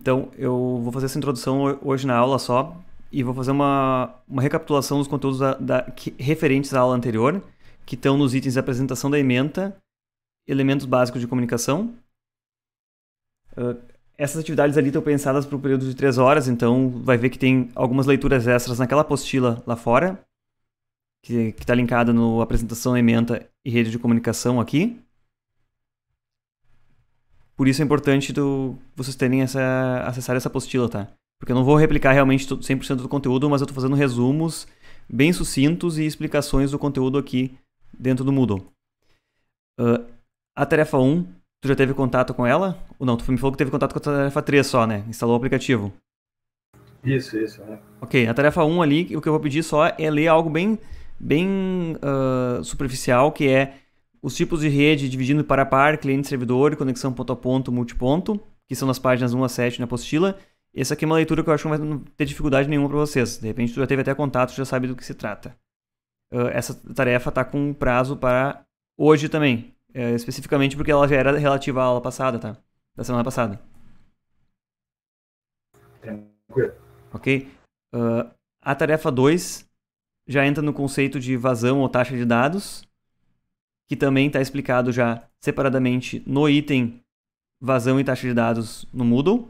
Então, eu vou fazer essa introdução hoje na aula só e vou fazer uma, uma recapitulação dos conteúdos da, da, que, referentes à aula anterior, que estão nos itens de apresentação da ementa, elementos básicos de comunicação. Uh, essas atividades ali estão pensadas para o período de três horas, então vai ver que tem algumas leituras extras naquela apostila lá fora, que está linkada no apresentação ementa e rede de comunicação aqui. Por isso é importante do vocês terem essa, acessar essa apostila, tá? Porque eu não vou replicar realmente 100% do conteúdo, mas eu estou fazendo resumos bem sucintos e explicações do conteúdo aqui dentro do Moodle. Uh, a tarefa 1, tu já teve contato com ela? Ou não, tu me falou que teve contato com a tarefa 3 só, né? Instalou o aplicativo. Isso, isso. É. Ok, a tarefa 1 ali, o que eu vou pedir só é ler algo bem, bem uh, superficial, que é os tipos de rede dividindo para par, cliente, servidor, conexão ponto a ponto, multiponto, que são nas páginas 1 a 7 na apostila. Essa aqui é uma leitura que eu acho que não vai ter dificuldade nenhuma para vocês. De repente, tu já teve até contato, já sabe do que se trata. Uh, essa tarefa está com prazo para hoje também, uh, especificamente porque ela já era relativa à aula passada, tá? Da semana passada. Tranquilo. Ok? Uh, a tarefa 2 já entra no conceito de vazão ou taxa de dados que também está explicado já separadamente no item vazão e taxa de dados no Moodle.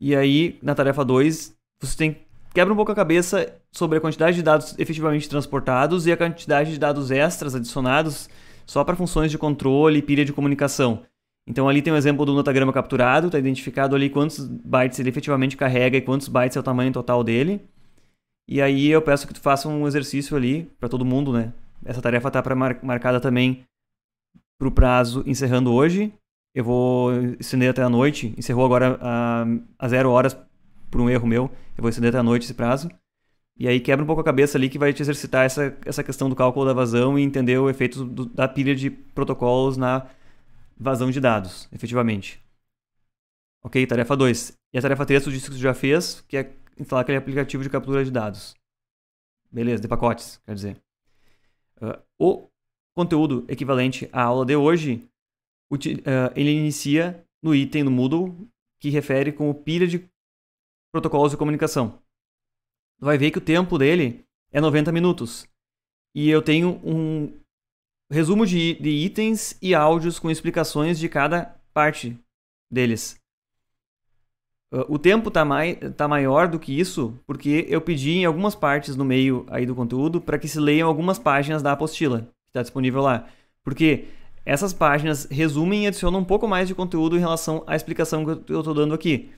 E aí, na tarefa 2, você tem quebra um pouco a cabeça sobre a quantidade de dados efetivamente transportados e a quantidade de dados extras adicionados só para funções de controle e pilha de comunicação. Então ali tem um exemplo do notagrama capturado, está identificado ali quantos bytes ele efetivamente carrega e quantos bytes é o tamanho total dele. E aí eu peço que tu faça um exercício ali para todo mundo, né? Essa tarefa está mar marcada também para o prazo encerrando hoje. Eu vou estender até a noite. Encerrou agora a, zero horas por um erro meu. Eu vou estender até a noite esse prazo. E aí quebra um pouco a cabeça ali que vai te exercitar essa, essa questão do cálculo da vazão e entender o efeito do, da pilha de protocolos na vazão de dados, efetivamente. Ok, tarefa 2. E a tarefa 3 tu disse que tu já fez, que é instalar aquele aplicativo de captura de dados. Beleza, de pacotes, quer dizer uh, o conteúdo equivalente à aula de hoje, uh, ele inicia no item no Moodle que refere como pilha de protocolos de comunicação. Vai ver que o tempo dele é 90 minutos. E eu tenho um resumo de, de itens e áudios com explicações de cada parte deles. Ah, o tempo tá, mai, tá maior do que isso, porque eu pedi em algumas partes no meio aí do conteúdo para que se leiam algumas páginas da apostila que está disponível lá. Porque essas páginas resumem e adicionam um pouco mais de conteúdo em relação à explicação que eu estou dando aqui.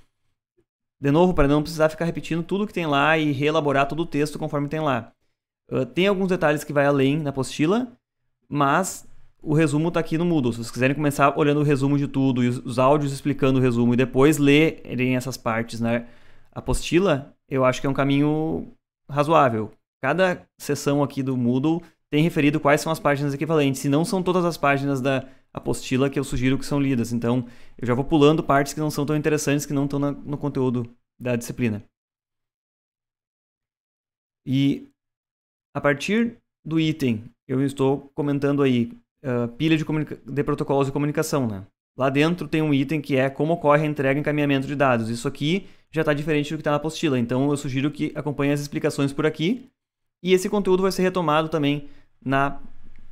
De novo, para não precisar ficar repetindo tudo que tem lá e reelaborar todo o texto conforme tem lá. Uh, tem alguns detalhes que vai além na apostila, mas o resumo está aqui no Moodle. Se vocês quiserem começar olhando o resumo de tudo e os áudios explicando o resumo e depois lerem essas partes na né? apostila, eu acho que é um caminho razoável. Cada sessão aqui do Moodle tem referido quais são as páginas equivalentes. Se não são todas as páginas da apostila que eu sugiro que são lidas. Então, eu já vou pulando partes que não são tão interessantes, que não estão no conteúdo da disciplina. E a partir do item, eu estou comentando aí ah, pilha de, de protocolos de comunicação, né? Lá dentro tem um item que é como ocorre a entrega e encaminhamento de dados. Isso aqui já está diferente do que está na apostila, então eu sugiro que acompanhe as explicações por aqui. E esse conteúdo vai ser retomado também na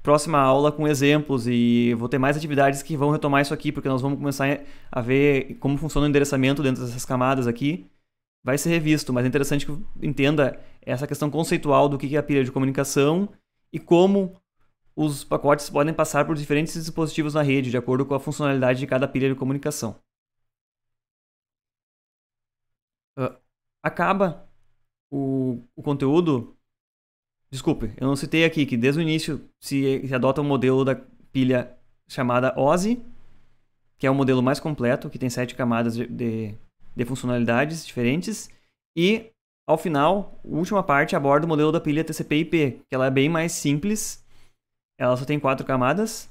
próxima aula com exemplos e vou ter mais atividades que vão retomar isso aqui, porque nós vamos começar a ver como funciona o endereçamento dentro dessas camadas aqui. Vai ser revisto, mas é interessante que entenda essa questão conceitual do que é a pilha de comunicação e como os pacotes podem passar por diferentes dispositivos na rede, de acordo com a funcionalidade de cada pilha de comunicação. Uh, acaba o, o, conteúdo. Desculpe, eu não citei aqui que desde o início se, se adota o um modelo da pilha chamada OSI, que é o modelo mais completo, que tem sete camadas de, de, de funcionalidades diferentes, e ao final, a última parte aborda o modelo da pilha TCP/IP, que ela é bem mais simples ela só tem quatro camadas.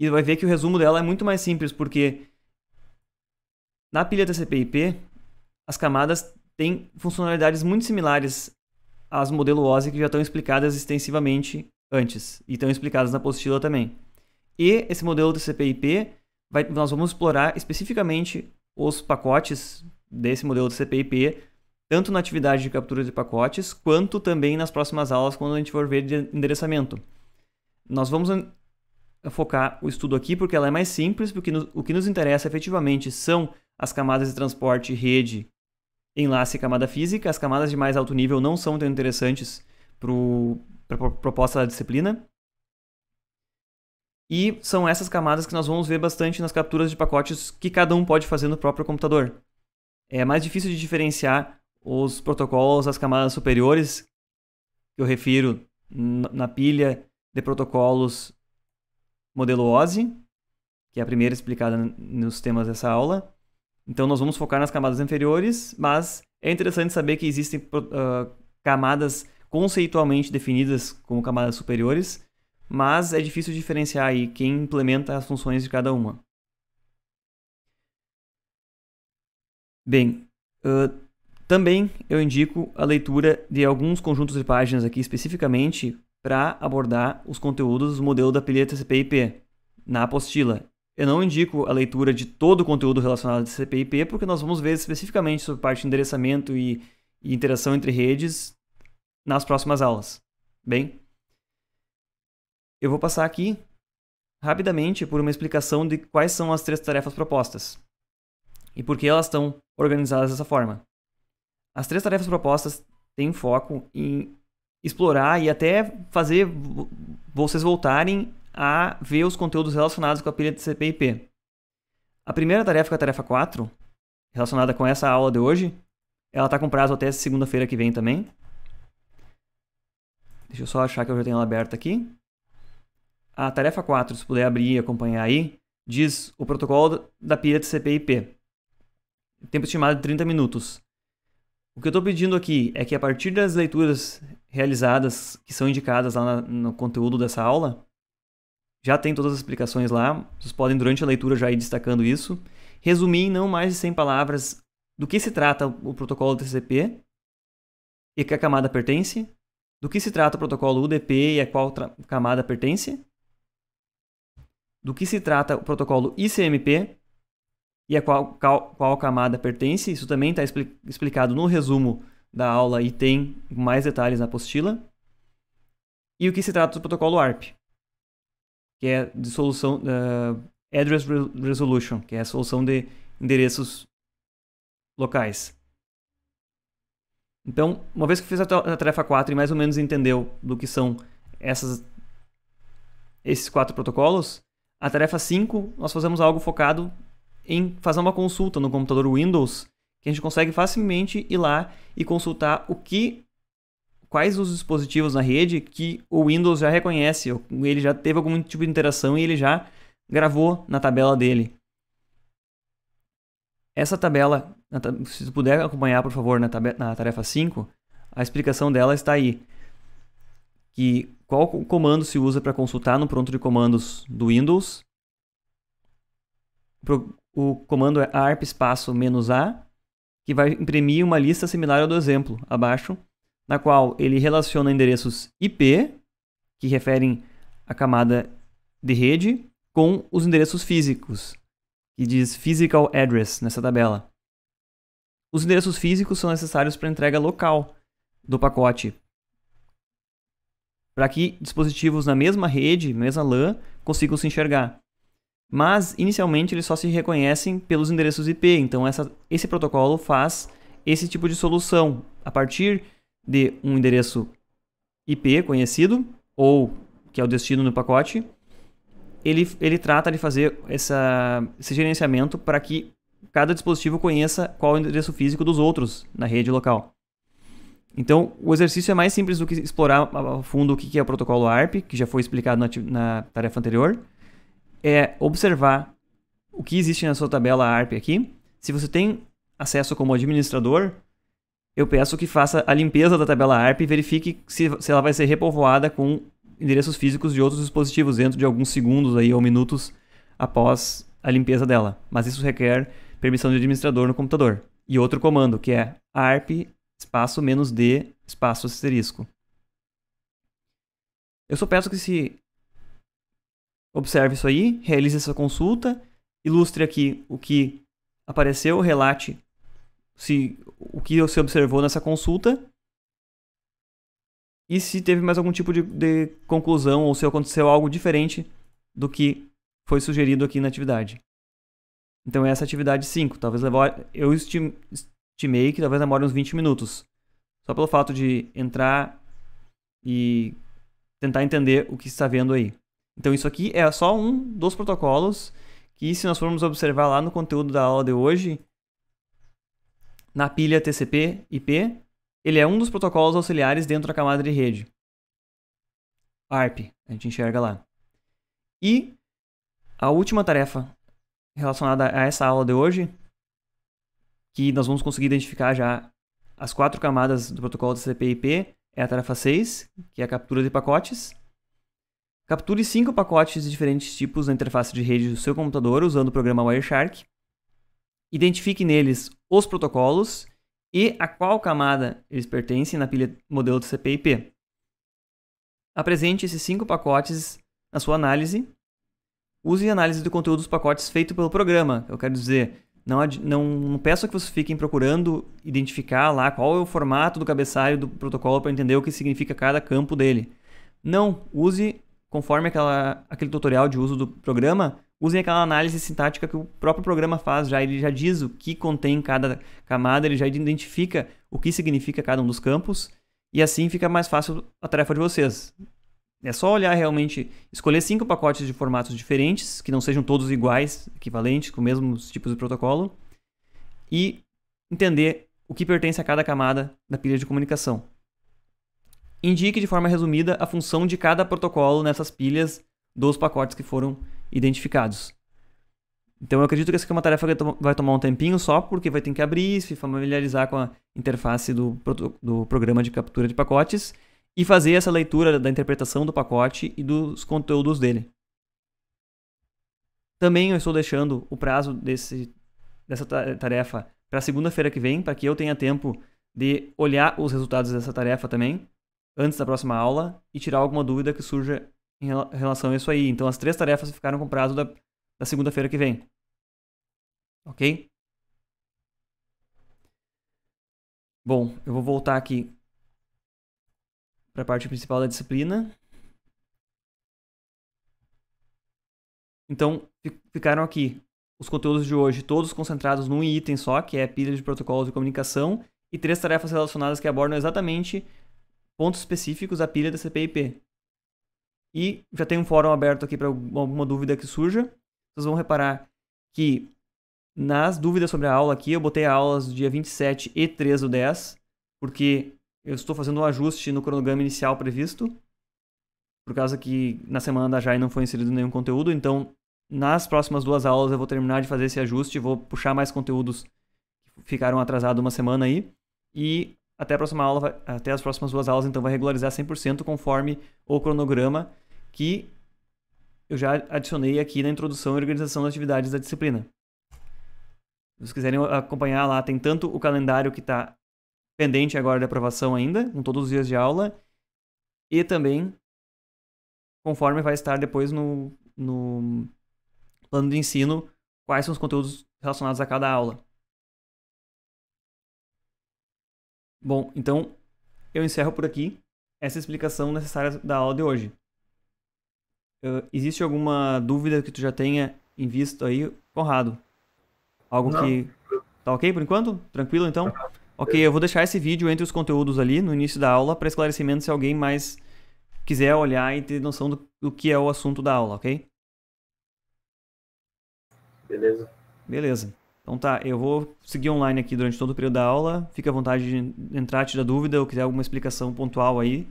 E vai ver que o resumo dela é muito mais simples, porque na pilha TCP/IP as camadas têm funcionalidades muito similares às modelo OSI que já estão explicadas extensivamente antes e estão explicadas na apostila também. E esse modelo TCP/IP nós vamos explorar especificamente os pacotes desse modelo TCP/IP tanto na atividade de captura de pacotes, quanto também nas próximas aulas, quando a gente for ver de endereçamento. Nós vamos focar o estudo aqui porque ela é mais simples, porque no, o que nos interessa efetivamente são as camadas de transporte, rede, enlace e camada física. As camadas de mais alto nível não são tão interessantes para a proposta da disciplina. E são essas camadas que nós vamos ver bastante nas capturas de pacotes que cada um pode fazer no próprio computador. É mais difícil de diferenciar os protocolos das camadas superiores, que eu refiro na pilha de protocolos modelo OSI, que é a primeira explicada nos temas dessa aula. Então, nós vamos focar nas camadas inferiores, mas é interessante saber que existem uh, camadas conceitualmente definidas como camadas superiores, mas é difícil diferenciar aí quem implementa as funções de cada uma. Bem, uh, também eu indico a leitura de alguns conjuntos de páginas aqui especificamente para abordar os conteúdos do modelo da pilha TCP/IP na apostila. Eu não indico a leitura de todo o conteúdo relacionado a TCP/IP porque nós vamos ver especificamente sobre parte de endereçamento e, e interação entre redes nas próximas aulas. Bem, eu vou passar aqui rapidamente por uma explicação de quais são as três tarefas propostas e por que elas estão organizadas dessa forma. As três tarefas propostas têm foco em explorar e até fazer vocês voltarem a ver os conteúdos relacionados com a pilha de CPIP. A primeira tarefa, que é a tarefa 4, relacionada com essa aula de hoje, ela está com prazo até segunda-feira que vem também. Deixa eu só achar que eu já tenho ela aberta aqui. A tarefa 4, se puder abrir e acompanhar aí, diz o protocolo da pilha de CPIP. Tempo estimado de é 30 minutos. O que eu estou pedindo aqui é que a partir das leituras realizadas, que são indicadas lá no conteúdo dessa aula, já tem todas as explicações lá, vocês podem durante a leitura já ir destacando isso. Resumir em não mais de 100 palavras do que se trata o protocolo TCP e que a camada pertence, do que se trata o protocolo UDP e a qual camada pertence, do que se trata o protocolo ICMP e a qual, qual, qual camada pertence. Isso também está expli explicado no resumo da aula e tem mais detalhes na apostila. E o que se trata do protocolo ARP, que é de solução uh, Address Resolution, que é a solução de endereços locais. Então, uma vez que fiz a tarefa 4 e mais ou menos entendeu do que são essas, esses quatro protocolos, a tarefa 5 nós fazemos algo focado em fazer uma consulta no computador Windows, que a gente consegue facilmente ir lá e consultar o que quais os dispositivos na rede que o Windows já reconhece, ele já teve algum tipo de interação e ele já gravou na tabela dele. Essa tabela, se você puder acompanhar, por favor, na, na tarefa 5, a explicação dela está aí. Que qual comando se usa para consultar no pronto de comandos do Windows o comando é arp espaço "-a", que vai imprimir uma lista similar ao do exemplo abaixo, na qual ele relaciona endereços IP, que referem a camada de rede, com os endereços físicos, que diz physical address nessa tabela. Os endereços físicos são necessários para a entrega local do pacote, para que dispositivos na mesma rede, mesma LAN, consigam se enxergar. Mas, inicialmente, eles só se reconhecem pelos endereços IP. Então, essa, esse protocolo faz esse tipo de solução a partir de um endereço IP conhecido, ou que é o destino no pacote, ele, ele trata de fazer essa, esse gerenciamento para que cada dispositivo conheça qual é o endereço físico dos outros na rede local. Então, o exercício é mais simples do que explorar a fundo o que é o protocolo ARP, que já foi explicado na, na tarefa anterior é observar o que existe na sua tabela ARP aqui. Se você tem acesso como administrador, eu peço que faça a limpeza da tabela ARP e verifique se, se ela vai ser repovoada com endereços físicos de outros dispositivos dentro de alguns segundos aí, ou minutos após a limpeza dela. Mas isso requer permissão de administrador no computador. E outro comando, que é arp espaço menos d espaço asterisco. Eu só peço que se Observe isso aí, realize essa consulta, ilustre aqui o que apareceu, relate se o que você observou nessa consulta e se teve mais algum tipo de, de conclusão ou se aconteceu algo diferente do que foi sugerido aqui na atividade. Então essa é atividade 5, talvez levar, eu estimei que talvez demore uns 20 minutos. Só pelo fato de entrar e tentar entender o que está vendo aí. Então isso aqui é só um dos protocolos que se nós formos observar lá no conteúdo da aula de hoje, na pilha TCP IP, ele é um dos protocolos auxiliares dentro da camada de rede. ARP, a gente enxerga lá. E a última tarefa relacionada a essa aula de hoje, que nós vamos conseguir identificar já as quatro camadas do protocolo TCP/IP, é a tarefa 6, que é a captura de pacotes. Capture cinco pacotes de diferentes tipos na interface de rede do seu computador usando o programa Wireshark. Identifique neles os protocolos e a qual camada eles pertencem na pilha modelo TCP. ip Apresente esses cinco pacotes na sua análise. Use a análise do conteúdo dos pacotes feito pelo programa. Eu quero dizer, não, não, não peço que vocês fiquem procurando identificar lá qual é o formato do cabeçalho do protocolo para entender o que significa cada campo dele. Não, use conforme aquela, aquele tutorial de uso do programa, usem aquela análise sintática que o próprio programa faz já. Ele já diz o que contém cada camada, ele já identifica o que significa cada um dos campos, e assim fica mais fácil a tarefa de vocês. É só olhar realmente, escolher cinco pacotes de formatos diferentes, que não sejam todos iguais, equivalentes, com os mesmos tipos de protocolo, e entender o que pertence a cada camada da pilha de comunicação indique de forma resumida a função de cada protocolo nessas pilhas dos pacotes que foram identificados. Então eu acredito que essa é uma tarefa que vai tomar um tempinho só, porque vai ter que abrir, se familiarizar com a interface do, do programa de captura de pacotes e fazer essa leitura da interpretação do pacote e dos conteúdos dele. Também eu estou deixando o prazo desse, dessa tarefa para segunda-feira que vem, para que eu tenha tempo de olhar os resultados dessa tarefa também antes da próxima aula e tirar alguma dúvida que surja em relação a isso aí. Então, as três tarefas ficaram com prazo da, da segunda-feira que vem. Ok? Bom, eu vou voltar aqui para a parte principal da disciplina. Então, ficaram aqui os conteúdos de hoje, todos concentrados num item só, que é a pilha de protocolos de comunicação, e três tarefas relacionadas que abordam exatamente pontos específicos da pilha da CPIP. E já tem um fórum aberto aqui para alguma dúvida que surja. Vocês vão reparar que nas dúvidas sobre a aula aqui, eu botei aulas do dia 27 e 3 do 10, porque eu estou fazendo um ajuste no cronograma inicial previsto, por causa que na semana da JAI não foi inserido nenhum conteúdo, então nas próximas duas aulas eu vou terminar de fazer esse ajuste, vou puxar mais conteúdos que ficaram atrasados uma semana aí, e até a próxima aula, até as próximas duas aulas, então vai regularizar 100% conforme o cronograma que eu já adicionei aqui na introdução e organização das atividades da disciplina. Se vocês quiserem acompanhar lá, tem tanto o calendário que está pendente agora de aprovação ainda, com todos os dias de aula, e também conforme vai estar depois no, no plano de ensino, quais são os conteúdos relacionados a cada aula. Bom, então eu encerro por aqui essa explicação necessária da aula de hoje. Uh, existe alguma dúvida que tu já tenha em visto aí, Conrado? Algo Não. que. Tá ok por enquanto? Tranquilo então? Ok, eu vou deixar esse vídeo entre os conteúdos ali no início da aula para esclarecimento se alguém mais quiser olhar e ter noção do, do que é o assunto da aula, ok? Beleza. Beleza. Então tá, eu vou seguir online aqui durante todo o período da aula. Fica à vontade de entrar, tirar dúvida ou quiser alguma explicação pontual aí.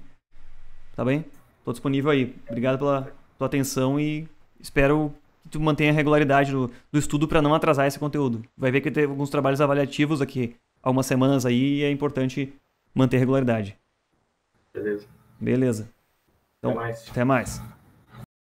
Tá bem? Tô disponível aí. Obrigado pela tua atenção e espero que tu mantenha a regularidade do, do estudo para não atrasar esse conteúdo. Vai ver que tem alguns trabalhos avaliativos aqui há semanas aí e é importante manter regularidade. Beleza. Beleza. Então, até mais. Até mais.